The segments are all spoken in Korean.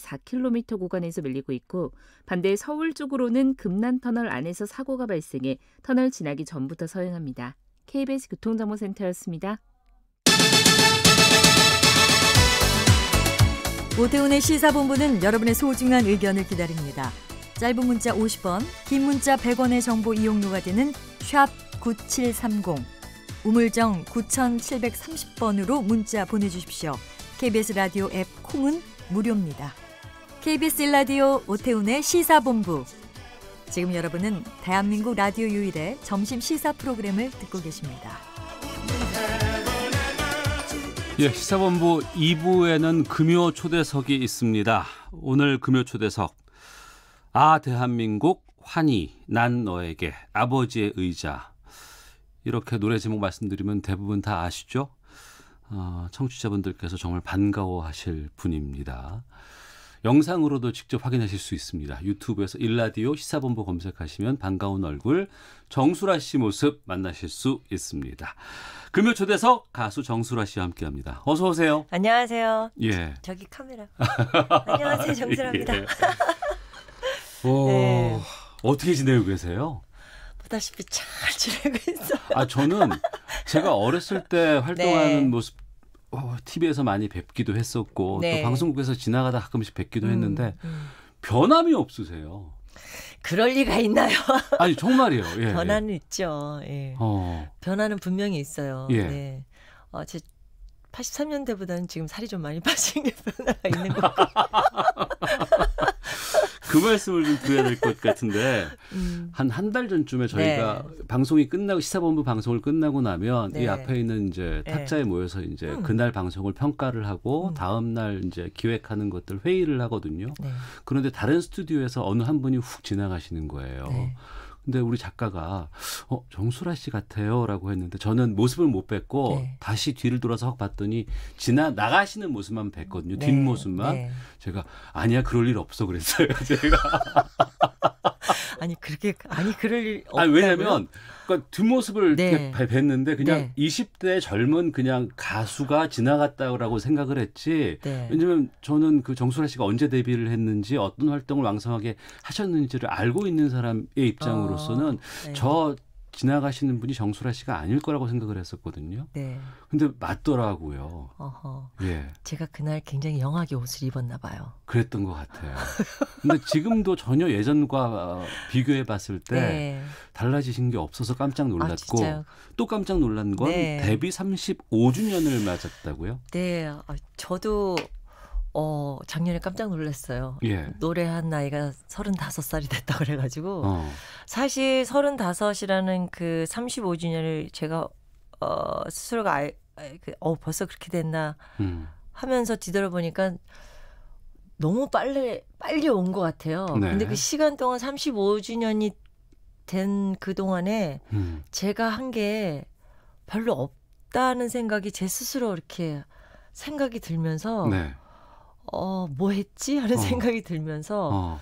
4km 구간에서 밀리고 있고 반대 서울 쪽으로는 금난터널 안에서 사고가 발생해 터널 지나기 전부터 서행합니다. KBS 교통정보센터였습니다. 오태훈의 시사본부는 여러분의 소중한 의견을 기다립니다. 짧은 문자 50원, 긴 문자 100원의 정보 이용료가 되는 샵 9730, 우물정 9730번으로 문자 보내주십시오. KBS 라디오 앱 콩은 무료입니다. KBS 라디오 오태훈의 시사본부. 지금 여러분은 대한민국 라디오 유일의 점심 시사 프로그램을 듣고 계십니다. 예, 시사본부 2부에는 금요 초대석이 있습니다. 오늘 금요 초대석. 아, 대한민국 환희 난 너에게 아버지의 의자. 이렇게 노래 제목 말씀드리면 대부분 다 아시죠? 어, 청취자분들께서 정말 반가워하실 분입니다. 영상으로도 직접 확인하실 수 있습니다. 유튜브에서 일라디오 시사본부 검색하시면 반가운 얼굴 정수라 씨 모습 만나실 수 있습니다. 금요 초대석 가수 정수라 씨와 함께합니다. 어서 오세요. 안녕하세요. 예. 저기 카메라. 안녕하세요, 정수라입니다. 예. 오, 네. 어떻게 지내고 계세요? 보다시피 잘 지내고 있어요. 아 저는 제가 어렸을 때 활동하는 네. 모습 어, TV에서 많이 뵙기도 했었고 네. 또 방송국에서 지나가다 가끔씩 뵙기도 음, 했는데 음. 변함이 없으세요. 그럴 리가 있나요? 아니 정말이요. 예, 변화는 예. 있죠. 예. 어. 변화는 분명히 있어요. 예. 네. 어, 제 83년대보다는 지금 살이 좀 많이 빠진 게 변화가 있는 것 같아요. 그 말씀을 좀 드려야 될 것 같은데 음. 한한 달 전쯤에 저희가 네. 방송이 끝나고 시사본부 방송을 끝나고 나면 네. 이 앞에 있는 이제 탁자에 네. 모여서 이제 음. 그날 방송을 평가를 하고 음. 다음 날 이제 기획하는 것들 회의를 하거든요. 네. 그런데 다른 스튜디오에서 어느 한 분이 훅 지나가시는 거예요. 네. 근데 우리 작가가 어 정수라 씨 같아요라고 했는데 저는 모습을 못뵙고 네. 다시 뒤를 돌아서 확 봤더니 지나 나가시는 모습만 뵀거든요. 네. 뒷모습만 네. 제가 아니야 그럴 일 없어 그랬어요. 제가 아니 그렇게 아니 그럴 아, 없다고요? 아니 왜냐면 그니까 뒷모습을 네. 뵀는데 그냥 네. 20대 젊은 그냥 가수가 지나갔다라고 생각을 했지. 네. 왜냐면 저는 그 정수라 씨가 언제 데뷔를 했는지 어떤 활동을 왕성하게 하셨는지를 알고 있는 사람의 입장으로서는 어, 네. 저 지나가시는 분이 정수라 씨가 아닐 거라고 생각을 했었거든요. 네. 근데 맞더라고요. 어허. 예. 제가 그날 굉장히 영하게 옷을 입었나 봐요. 그랬던 것 같아요. 근데 지금도 전혀 예전과 비교해 봤을 때 네. 달라지신 게 없어서 깜짝 놀랐고 아, 또 깜짝 놀란 건 네. 데뷔 35주년을 맞았다고요? 네. 아, 저도 어, 작년에 깜짝 놀랐어요. 예. 노래한 나이가 35살이 됐다 고 그래가지고, 어. 사실 35이라는 그 35주년을 제가, 어, 스스로가, 알, 그, 어, 벌써 그렇게 됐나 음. 하면서 뒤돌아보니까 너무 빨리, 빨리 온 것 같아요. 네. 근데 그 시간 동안 35주년이 된 그동안에 음. 제가 한 게 별로 없다는 생각이 제 스스로 이렇게 생각이 들면서, 네. 어, 뭐 했지? 하는 어. 생각이 들면서, 어.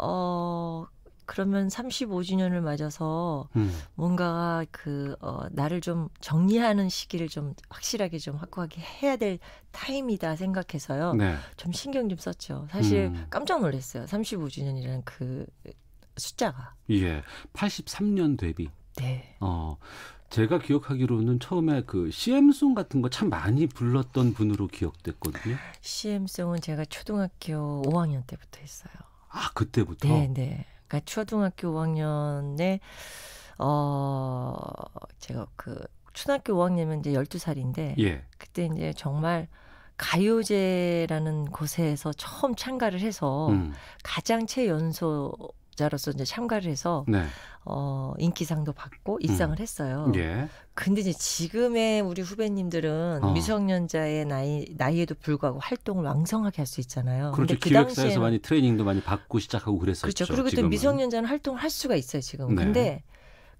어. 그러면 35주년을 맞아서 음. 뭔가 그, 어, 나를 좀 정리하는 시기를 좀 확실하게 좀 확고하게 해야 될 타임이다 생각해서요. 네. 좀 신경 좀 썼죠. 사실 음. 깜짝 놀랐어요. 35주년이라는 그 숫자가. 예. 83년 대비. 네. 어, 제가 기억하기로는 처음에 그 CM송 같은 거 참 많이 불렀던 분으로 기억됐거든요. CM송은 제가 초등학교 5학년 때부터 했어요. 아, 그때부터? 네, 네. 그러니까 초등학교 5학년에 어 제가 그 초등학교 5학년이면 이제 12살인데 예. 그때 이제 정말 가요제라는 곳에서 처음 참가를 해서 음. 가장최 연소 자로서 이제 참가를 해서 네. 어, 인기상도 받고 음. 입상을 음. 했어요. 예. 근데 이제 지금의 우리 후배님들은 어. 미성년자의 나이 나이에도 불구하고 활동을 왕성하게 할 수 있잖아요. 그렇죠. 그 기획사에서 많이 트레이닝도 많이 받고 시작하고 그랬었죠. 그렇죠. 그리고 지금은. 또 미성년자는 활동을 할 수가 있어요 지금. 네. 근데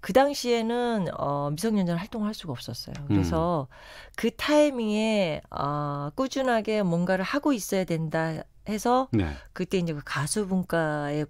그 당시에는 어, 미성년자는 활동할 을 수가 없었어요. 음. 그래서 음. 그 타이밍에 어, 꾸준하게 뭔가를 하고 있어야 된다 해서 네. 그때 이제 그 가수분과의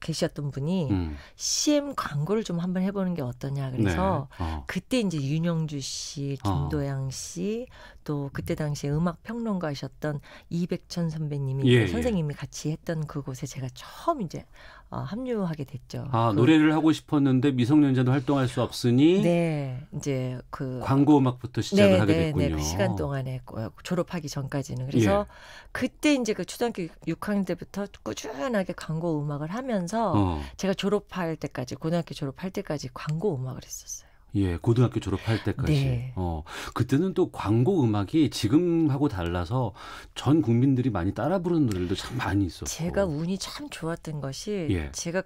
계셨던 분이 음. CM 광고를 좀 한번 해보는 게 어떠냐 그래서 네. 어. 그때 이제 윤영주 씨, 어. 김도양 씨, 또 그때 당시에 음악 평론가셨던 이백천 선배님이 예, 그 예. 선생님이 예. 같이 했던 그곳에 제가 처음 이제 어, 합류하게 됐죠. 아 그, 노래를 하고 싶었는데 미성년자도 활동할 수 없으니 네 이제 그 광고 음악부터 시작을 네, 하게 네, 됐군요. 네, 그 시간 동안에 졸업하기 전까지는 그래서 예. 그때 이제 그 초등학교 6학년 때부터 꾸준하게 광고 음악을 하면서 어. 제가 졸업할 때까지 고등학교 졸업할 때까지 광고 음악을 했었어요. 예, 고등학교 졸업할 때까지. 네. 어, 그때는 또 광고 음악이 지금하고 달라서 전 국민들이 많이 따라 부르는 노래도참 많이 있었고. 제가 운이 참 좋았던 것이 예. 제가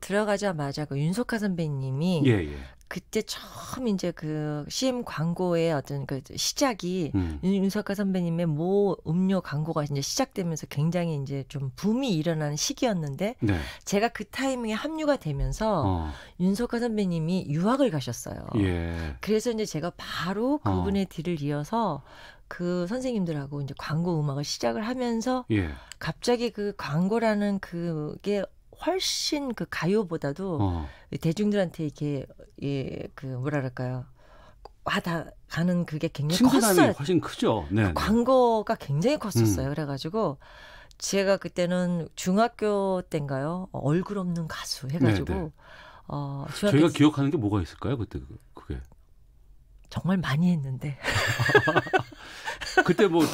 들어가자마자 그 윤석하 선배님이 예, 예. 그때 처음 이제 그 CM 광고의 어떤 그 시작이 음. 윤석아 선배님의 모 음료 광고가 이제 시작되면서 굉장히 이제 좀 붐이 일어나는 시기였는데 네. 제가 그 타이밍에 합류가 되면서 어. 윤석아 선배님이 유학을 가셨어요. 예. 그래서 이제 제가 바로 어. 그분의 어. 뒤를 이어서 그 선생님들하고 이제 광고 음악을 시작을 하면서 예. 갑자기 그 광고라는 그게 훨씬 그 가요보다도 어. 대중들한테 이렇게 이그 예, 뭐랄까요 와다가는 그게 굉장히 컸어요. 훨씬 크죠. 네, 네. 광고가 굉장히 컸었어요. 음. 그래가지고 제가 그때는 중학교 때인가요? 얼굴 없는 가수 해가지고 네네. 네. 어, 저희가 기억하는 게 뭐가 있을까요? 그때 그게 정말 많이 했는데. 그때 뭐, 요,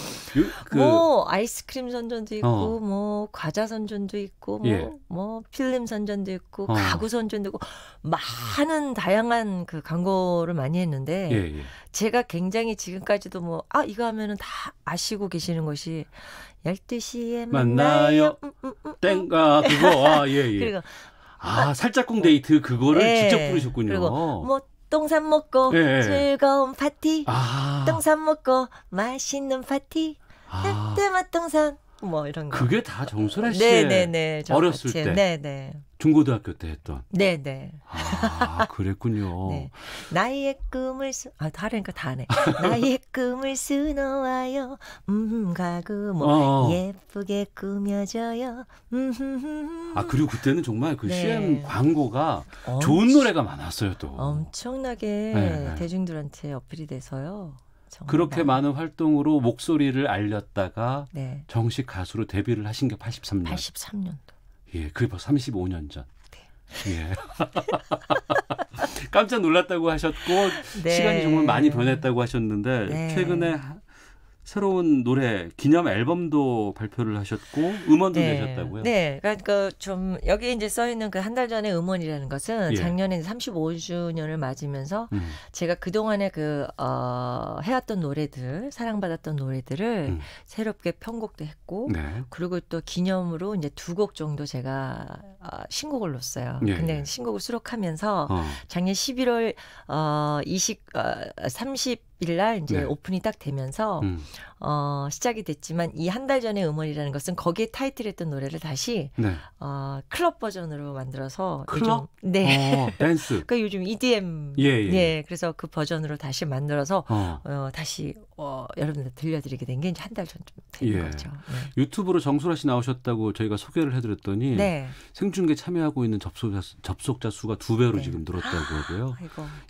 그... 뭐 아이스크림 선전도 있고, 어. 뭐 과자 선전도 있고, 뭐, 예. 뭐 필름 선전도 있고, 어. 가구 선전도 있고, 많은 다양한 그 광고를 많이 했는데, 예, 예. 제가 굉장히 지금까지도 뭐, 아, 이거 하면은 다 아시고 계시는 것이, 12시에 만나요. 만나요. 음, 음, 음, 음, 땡가, 그거, 아, 예, 예. 그리고, 아, 뭐 살짝꿍 데이트 그거를 예. 직접 부르셨군요. 그리고 뭐 똥산 먹고 예, 예, 예. 즐거운 파티. 아. 똥산 먹고 맛있는 파티. 아. 떼맛 똥산. 뭐 이런 거. 그게 다 정소라 씨의 네네네, 네, 네. 어렸을 같이. 때. 네네. 네. 중고등학교 때 했던. 네, 네. 아, 그랬군요. 네. 나의 꿈을 수, 아, 다르니까 다네. 나의 꿈을 수놓아요. 음, 가구 뭐 어. 어. 예쁘게 꾸며줘요. 음. 아, 그리고 그때는 정말 그 네. CM 광고가 엄청, 좋은 노래가 많았어요, 또. 엄청나게 네. 네. 대중들한테 어필이 돼서요. 그렇게 많은 활동으로 목소리를 알렸다가 네. 정식 가수로 데뷔를 하신 게 83년. 83년도. 예, 그게 벌써 35년 전. 네. 예. 깜짝 놀랐다고 하셨고 네. 시간이 정말 많이 변했다고 하셨는데 네. 최근에 새로운 노래 기념 앨범도 발표를 하셨고 음원도 네. 내셨다고요? 네, 그러니까 그 좀 여기 이제 써 있는 그 한 달전에 음원이라는 것은 예. 작년에 35주년을 맞으면서 음. 제가 그 동안에 그 어, 해왔던 노래들 사랑받았던 노래들을 음. 새롭게 편곡도 했고 네. 그리고 또 기념으로 이제 두 곡 정도 제가 어, 신곡을 넣었어요. 예. 근데 예. 신곡을 수록하면서 어. 작년 11월 어, 20 어, 30 일날 이제 네. 오픈이 딱 되면서 음. 어, 시작이 됐지만 이 한 달전에 음원이라는 것은 거기에 타이틀했던 노래를 다시 네. 어, 클럽 버전으로 만들어서 클럽? 요즘, 네. 오, 어, 댄스. 그러니까 요즘 EDM 예, 예. 예, 그래서 그 버전으로 다시 만들어서 어. 어 다시 어, 여러분들 들려드리게 된 게 이제 한 달 전쯤 된 예. 거죠. 네. 유튜브로 정수라 씨 나오셨다고 저희가 소개를 해드렸더니 네. 생중계 참여하고 있는 접속자, 접속자 수가 두 배로 네. 지금 늘었다고 하고요.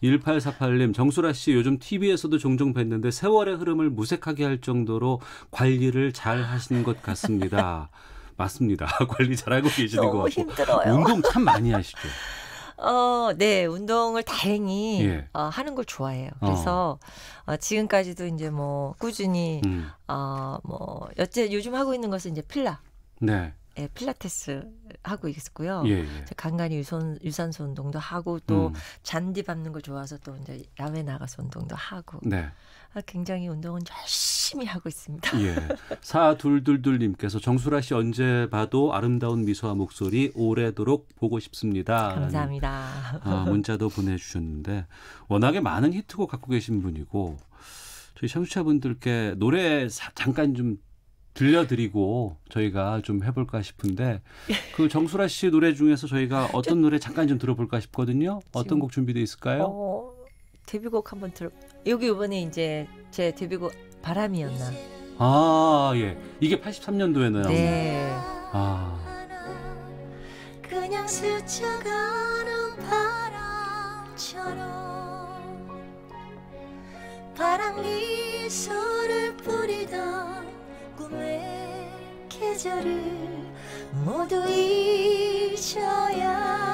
1848님 정수라 씨 요즘 TV에서도 종종 뵀는데 세월의 흐름을 무색하게 할 정도 정도로 관리를 잘 하시는 것 같습니다. 맞습니다. 관리 잘하고 계시는 것 같고 힘들어요. 운동 참 많이 하시죠. 어, 네, 운동을 다행히 예. 어, 하는 걸 좋아해요. 그래서 어. 어 지금까지도 이제 뭐 꾸준히 음. 어뭐 여태 요즘 하고 있는 것은 이제 필라. 네. 예, 필라테스 하고 있었고요. 예, 예. 간간히 유선, 유산소 운동도 하고 또 음. 잔디 밟는 거 좋아서 또 이제 야외 나가서 운동도 하고. 네. 굉장히 운동은 열심히 하고 있습니다. 예. 사둘둘둘님께서 정수라 씨 언제 봐도 아름다운 미소와 목소리 오래도록 보고 싶습니다. 감사합니다. 아, 문자도 보내주셨는데 워낙에 많은 히트곡 갖고 계신 분이고 저희 청취자분들께 노래 사, 잠깐 좀 들려드리고 저희가 좀 해볼까 싶은데 그 정수라 씨 노래 중에서 저희가 어떤 노래 잠깐 좀 들어볼까 싶거든요. 어떤 곡준비돼 있을까요? 어... 데뷔곡 한번 들어. 여기 이번에 이제 제 데뷔곡 바람이었나. 아 예. 이게 83년도에 나온. 네. 아. 그냥 스쳐가는 바람처럼 바람이 소를 뿌리던 꿈의 계절을 모두 잊어야.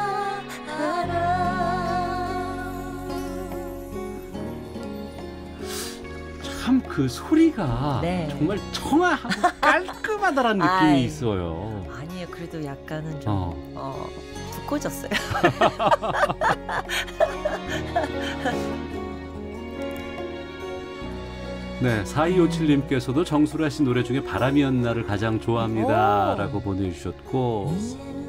참그 소리가 네. 정말 청아하고 깔끔하다라는 느낌이 아이, 있어요. 아니에요. 그래도 약간은 좀 어. 어, 두꺼졌어요. 워 네, 4257님께서도 정수라 씨 노래 중에 바람이었나를 가장 좋아합니다. 라고 보내주셨고. 음.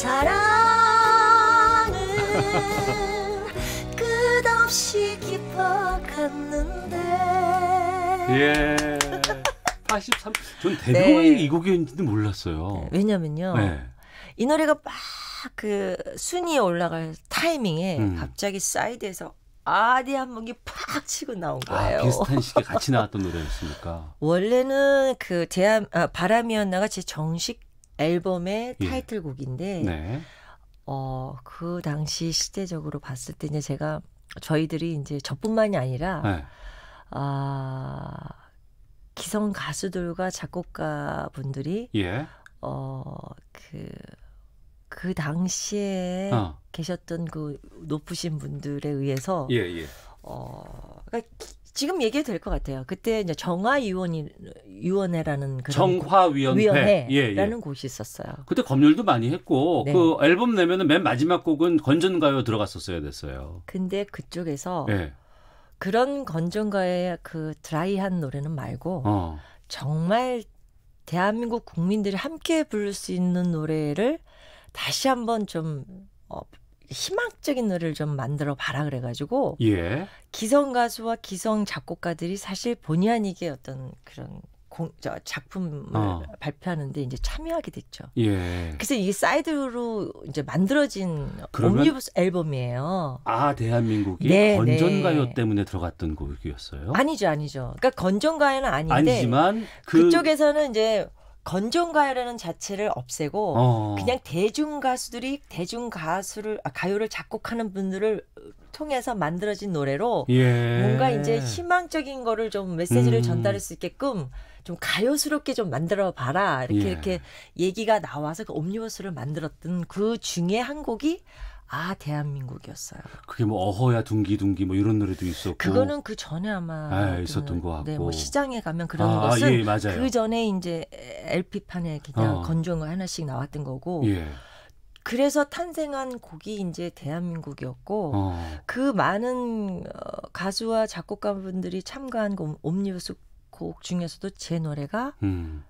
사랑은 끝없이 깊어갔는데 예 83. 전 대동이 네. 이 곡인지도 몰랐어요. 왜냐면요. 네. 이 노래가 막 그 순위에 올라갈 타이밍에 음. 갑자기 사이드에서 아디 한 목이 팍 치고 나온 아, 거예요. 아, 비슷한 시기에 같이 나왔던 노래였습니까? 원래는 그 대한 아, 바람이었나가 제 정식 앨범의 예. 타이틀곡인데 네. 어, 그 당시 시대적으로 봤을 때 이제 제가 저희들이 이제 저뿐만이 아니라 네. 아 기성 가수들과 작곡가 분들이 예. 어그그 그 당시에 어. 계셨던 그 높으신 분들에 의해서 예, 예. 어 그러니까 지금 얘기해도 될 것 같아요. 그때 이제 정화위원회라는 위원 정화위원회라는 예, 예. 곳이 있었어요. 그때 검열도 많이 했고 네. 그 앨범 내면은 맨 마지막 곡은 건전가요 들어갔었어야 됐어요. 근데 그쪽에서 예. 그런 건전가의 그 드라이한 노래는 말고 어. 정말 대한민국 국민들이 함께 부를 수 있는 노래를 다시 한번 좀 어, 희망적인 노래를 좀 만들어 봐라 그래가지고 예. 기성 가수와 기성 작곡가들이 사실 본의 아니게 어떤 그런 공, 저 작품을 어. 발표하는데 이제 참여하게 됐죠. 예. 그래서 이게 사이드로 이제 만들어진 옴니버스 앨범이에요. 아 대한민국이 네, 네. 건전가요 네. 때문에 들어갔던 곡이었어요? 아니죠, 아니죠. 그러니까 건전가요는 아닌데 아니지만 그... 그쪽에서는 이제 건전 가요라는 자체를 없애고 어. 그냥 대중 가수들이 대중 가수를 아, 가요를 작곡하는 분들을 통해서 만들어진 노래로 예. 뭔가 이제 희망적인 거를 좀 메시지를 음. 전달할 수 있게끔 좀 가요스럽게 좀 만들어 봐라 이렇게 예. 이렇게 얘기가 나와서 그 옴니버스를 만들었던 그 중에 한 곡이 아 대한민국이었어요. 그게 뭐 어허야 둥기둥기 뭐 이런 노래도 있었고 그거는 그 전에 아마 아, 있었던 거 그 같고 네, 뭐 시장에 가면 그런 아, 아 것은 아, 예, 그 전에 이제 LP 판에 그냥 어. 건조한 하나씩 나왔던 거고 예. 그래서 탄생한 곡이 이제 대한민국이었고 어. 그 많은 어, 가수와 작곡가분들이 참가한 옴니버스 곡 중에서도 제 노래가 음.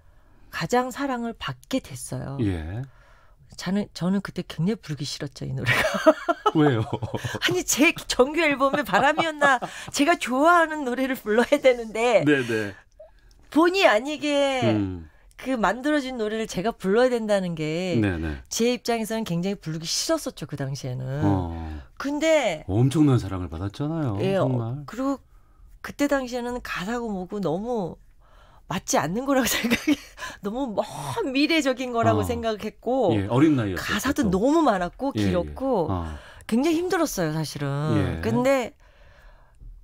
가장 사랑을 받게 됐어요. 예. 저는 저는 그때 굉장히 부르기 싫었죠 이 노래가. 왜요? 아니 제 정규 앨범의 바람이었나 제가 좋아하는 노래를 불러야 되는데 네네. 본의 아니게 음. 그 만들어진 노래를 제가 불러야 된다는 게 제 입장에서는 굉장히 부르기 싫었었죠 그 당시에는. 어. 근데 엄청난 사랑을 받았잖아요. 예, 어, 정말. 그리고 그때 당시에는 가사고 뭐고 너무 맞지 않는 거라고 생각해 너무 먼 뭐 미래적인 거라고 어. 생각했고 예, 어린 나이 가사도 또. 너무 많았고 길었고 예, 예. 어. 굉장히 힘들었어요 사실은 예. 근데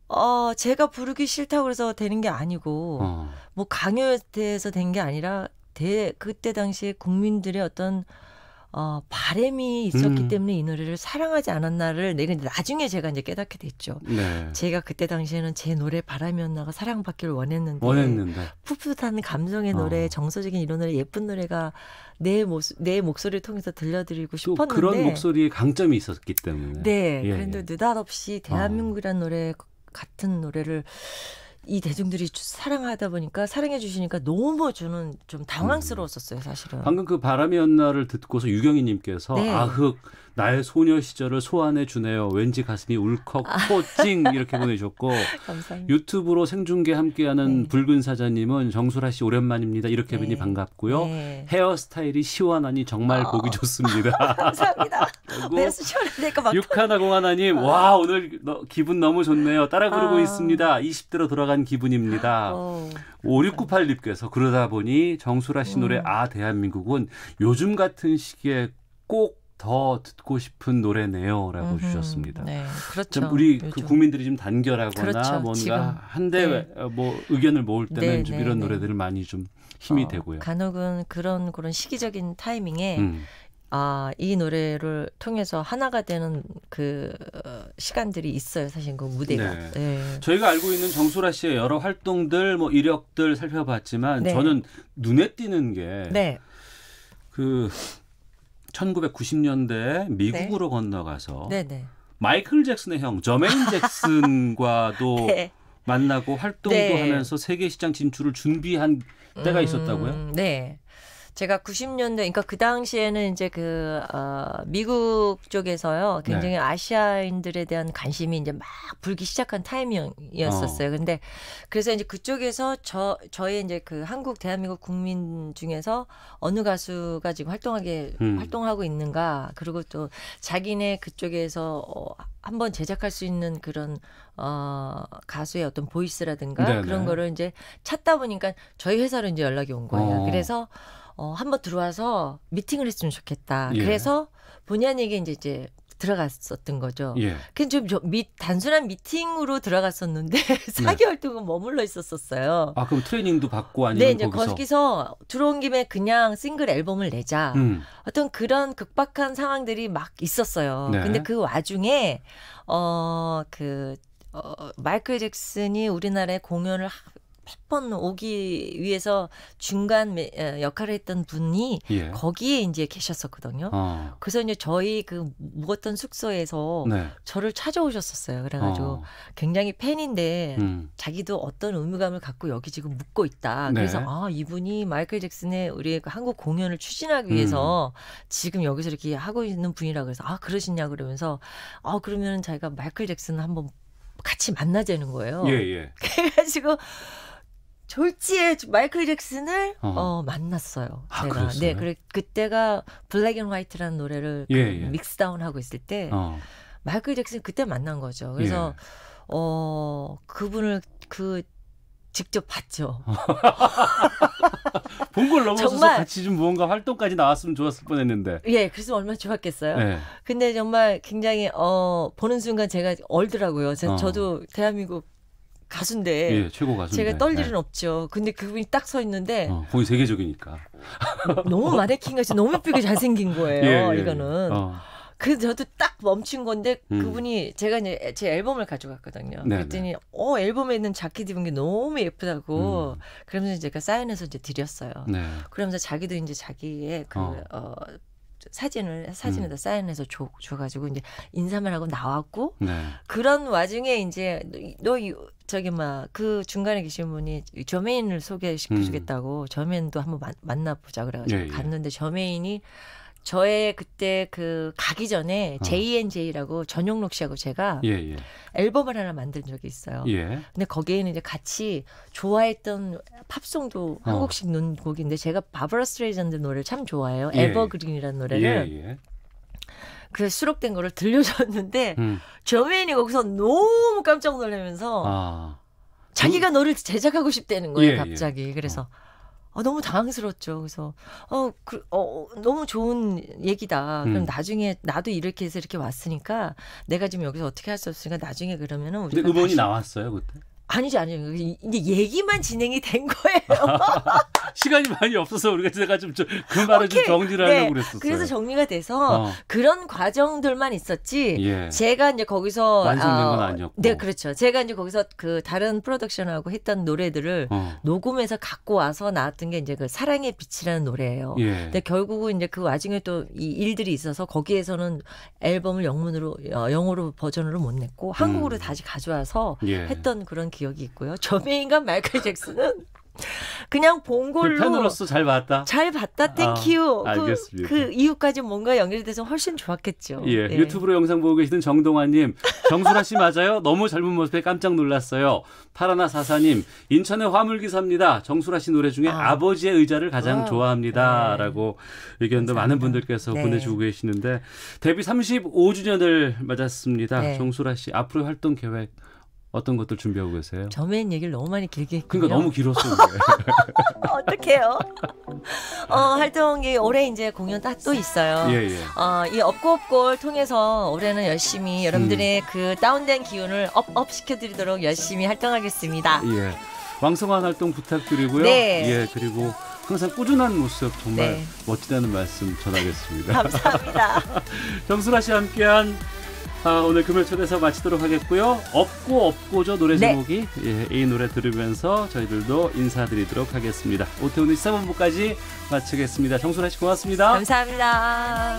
어 제가 부르기 싫다고 그래서 되는 게 아니고 어. 뭐 강요에 대해서 된 게 아니라 대 그때 당시에 국민들의 어떤 어, 바램이 있었기 음. 때문에 이 노래를 사랑하지 않았나를 내는 나중에 제가 이제 깨닫게 됐죠. 네. 제가 그때 당시에는 제 노래 바람이었나가 사랑받기를 원했는데, 원했는데. 풋풋한 감성의 어. 노래, 어. 정서적인 이런 노래, 예쁜 노래가 내 모습, 내 목소리를 통해서 들려드리고 싶었는데 그런 목소리의 강점이 있었기 때문에. 네. 예, 그런데 예. 느닷없이 어. 대한민국이란 어. 노래 같은 노래를 이 대중들이 사랑하다 보니까 사랑해 주시니까 너무 저는 좀 당황스러웠었어요 사실은. 방금 그바람이 연날을 듣고서 유경희님께서 네. 아흑 나의 소녀 시절을 소환해 주네요. 왠지 가슴이 울컥 아. 코찡 이렇게 보내셨고 유튜브로 생중계 함께하는 네. 붉은 사자님은 정수라 씨 오랜만입니다. 이렇게 네. 뵈니 반갑고요. 네. 헤어스타일이 시원하니 정말 어. 보기 좋습니다. 감사합니다. 육하나 공하나님 아. 와 오늘 너, 기분 너무 좋네요. 따라 부르고 아. 있습니다. 20대로 돌아간 기분입니다. 오. 5698님께서 그러다 보니 정수라 씨 노래 음. 아 대한민국은 요즘 같은 시기에 꼭더 듣고 싶은 노래네요라고 음흠, 주셨습니다. 네, 그렇죠. 좀 우리 그 국민들이 좀 단결하거나 그렇죠, 뭔가 한데 네. 뭐 의견을 모을 때는 네, 좀 네, 이런 네. 노래들을 많이 좀 힘이 어, 되고요. 간혹은 그런 그런 시기적인 타이밍에 음. 아, 이 노래를 통해서 하나가 되는 그 어, 시간들이 있어요. 사실 그 무대가. 네. 네. 저희가 알고 있는 정수라 씨의 여러 활동들, 뭐 이력들 살펴봤지만 네. 저는 눈에 띄는 게그 네. 1990년대 미국으로 네. 건너가서 네네. 마이클 잭슨의 형 저메인 잭슨과도 네. 만나고 활동도 네. 하면서 세계 시장 진출을 준비한 때가 음, 있었다고요? 네. 제가 90년대 그러니까 그 당시에는 이제 그 어, 미국 쪽에서요 네. 굉장히 네. 아시아인들에 대한 관심이 이제 막 불기 시작한 타이밍이었었어요. 어. 근데 그래서 이제 그쪽에서 저 저희 이제 그 한국 대한민국 국민 중에서 어느 가수가 지금 활동하게 음. 활동하고 있는가 그리고 또 자기네 그쪽에서 어, 한 번 제작할 수 있는 그런 어 가수의 어떤 보이스라든가 네네. 네. 그런 거를 이제 찾다 보니까 저희 회사로 이제 연락이 온 거예요. 어. 그래서 어, 한 번 들어와서 미팅을 했으면 좋겠다. 예. 그래서 본의 아니게 이제 이제 들어갔었던 거죠. 예. 그좀 미, 단순한 미팅으로 들어갔었는데 네. 4개월 동안 머물러 있었었어요. 아 그럼 트레이닝도 받고 아니면 네, 이제 거기서? 거기서 들어온 김에 그냥 싱글 앨범을 내자. 음. 어떤 그런 극박한 상황들이 막 있었어요. 네. 근데 그 와중에 어그 어, 마이클 잭슨이 우리나라에 공연을 100번 오기 위해서 중간 어, 역할을 했던 분이 예. 거기에 이제 계셨었거든요. 어. 그래서 이제 저희 그 묵었던 숙소에서 네. 저를 찾아오셨었어요. 그래가지고 어. 굉장히 팬인데 음. 자기도 어떤 의무감을 갖고 여기 지금 묵고 있다. 그래서 네. 아 이분이 마이클 잭슨의 우리 그 한국 공연을 추진하기 위해서 음. 지금 여기서 이렇게 하고 있는 분이라 그래서 아 그러시냐 그러면서 아 그러면 자기가 마이클 잭슨 한번 같이 만나자는 거예요. 예, 예. 그래가지고 졸지에 마이클 잭슨을 어. 어 만났어요. 아, 제가. 네, 그래, 그때가 블랙 앤 화이트라는 노래를 예, 그 예. 믹스다운 하고 있을 때 어. 마이클 잭슨 그때 만난 거죠. 그래서 예. 어 그분을 그 직접 봤죠. 본 걸 넘어서 정말, 같이 좀 무언가 활동까지 나왔으면 좋았을 뻔했는데. 예, 그래서 얼마나 좋았겠어요. 예. 근데 정말 굉장히 어 보는 순간 제가 얼더라고요. 어. 저도 대한민국 가수인데 예, 최고 가수 제가 떨 일은 네. 없죠. 근데 그분이 딱 서 있는데 어, 거의 세계적이니까 너무 마네킹 같이 너무 예쁘게 잘생긴 거예요. 예, 예, 예, 이거는. 어. 그 저도 딱 멈춘 건데 음. 그분이 제가 이제 제 앨범을 가져갔거든요. 네 그랬더니 네. 어 앨범에 있는 자켓 입은 게 너무 예쁘다고 음. 그러면서 제가 사인해서 이제 드렸어요. 네. 그러면서 자기도 이제 자기의 그 어. 어 사진을 사진에다 음. 사인해서 줘, 줘가지고 이제 인사만 하고 나왔고 네. 그런 와중에 이제 너, 너 저기 막 그 중간에 계신 분이 저메인을 소개시켜주겠다고 음. 저메인도 한번 만나보자 그래가지고 예, 예. 갔는데 저메인이 저의 그때 그 가기 전에 어. JNJ라고 전용록 씨하고 제가 예, 예. 앨범을 하나 만든 적이 있어요. 예. 근데 거기에는 이제 같이 좋아했던 팝송도 어. 한 어. 곡씩 넣은 곡인데 제가 바브라 스트레이전드 노래를 참 좋아해요. 에버그린이라는 예, 예. 노래를. 예, 그 수록된 거를 들려줬는데 음. 저맨이 거기서 너무 깜짝 놀라면서 아. 자기가 음. 너를 제작하고 싶다는 거예요 갑자기 그래서 어. 어, 너무 당황스럽죠 그래서 어, 그, 어 너무 좋은 얘기다. 그럼 음. 나중에 나도 이렇게 해서 이렇게 왔으니까 내가 지금 여기서 어떻게 할 수 없으니까 나중에 그러면은 우리가 근데 음원이 다시... 나왔어요 그때. 아니지아니지 이제 얘기만 진행이 된 거예요. 시간이 많이 없어서 우리가 제가 좀 그 말을 좀 정리를 하려고 네. 그랬었어요. 그래서 정리가 돼서 어. 그런 과정들만 있었지. 예. 제가 이제 거기서 완성된 어, 건 아, 아니었고. 네, 그렇죠. 제가 이제 거기서 그 다른 프로덕션하고 했던 노래들을 어. 녹음해서 갖고 와서 나왔던 게 이제 그 사랑의 빛이라는 노래예요. 예. 근데 결국은 이제 그 와중에 또 이 일들이 있어서 거기에서는 앨범을 영문으로 어, 영어로 버전으로 못 냈고 한국으로 음. 다시 가져와서 예. 했던 그런 기억이 있고요. 저메인과 마이클 잭슨은 그냥 본 그 걸로 그으로서잘 봤다. 잘 봤다. 땡큐. 아, 그, 알겠습니다. 그, 그, 이후까지 뭔가 연결돼서 훨씬 좋았겠죠. 예, 예. 유튜브로 영상 보고 계시는 정동환 님, 정수라 씨 맞아요? 너무 젊은 모습에 깜짝 놀랐어요. 파라나 사사님, 인천의 화물기사입니다. 정수라 씨 노래 중에 아. 버지의 의자를 가장 아. 네. 좋아합니다라고 네. 의견도 감사합니다. 많은 분들께서 네. 보내주고 계시는데 데뷔 35주년을 맞았습니다. 네. 정수라 씨 앞으로 활동 계획 어떤 것들 준비하고 계세요? 저맨 얘기를 너무 많이 길게 했군요. 그러니까 너무 길었어 어떡해요? 어, 활동이 올해 이제 공연 또 있어요. 예, 예. 어, 이 업고업골 통해서 올해는 열심히 여러분들의 음. 그 다운된 기운을 업업 시켜드리도록 열심히 활동하겠습니다. 예. 왕성한 활동 부탁드리고요. 네. 예, 그리고 항상 꾸준한 모습 정말 네. 멋지다는 말씀 전하겠습니다. 감사합니다. 정수라 씨와 함께한 아, 오늘 금요 초대서 마치도록 하겠고요. 없고 없고죠 노래 네. 제목이 네. 예, 이 노래 들으면서 저희들도 인사드리도록 하겠습니다. 오태훈의 시사본부까지 마치겠습니다. 정순아 씨 고맙습니다. 감사합니다.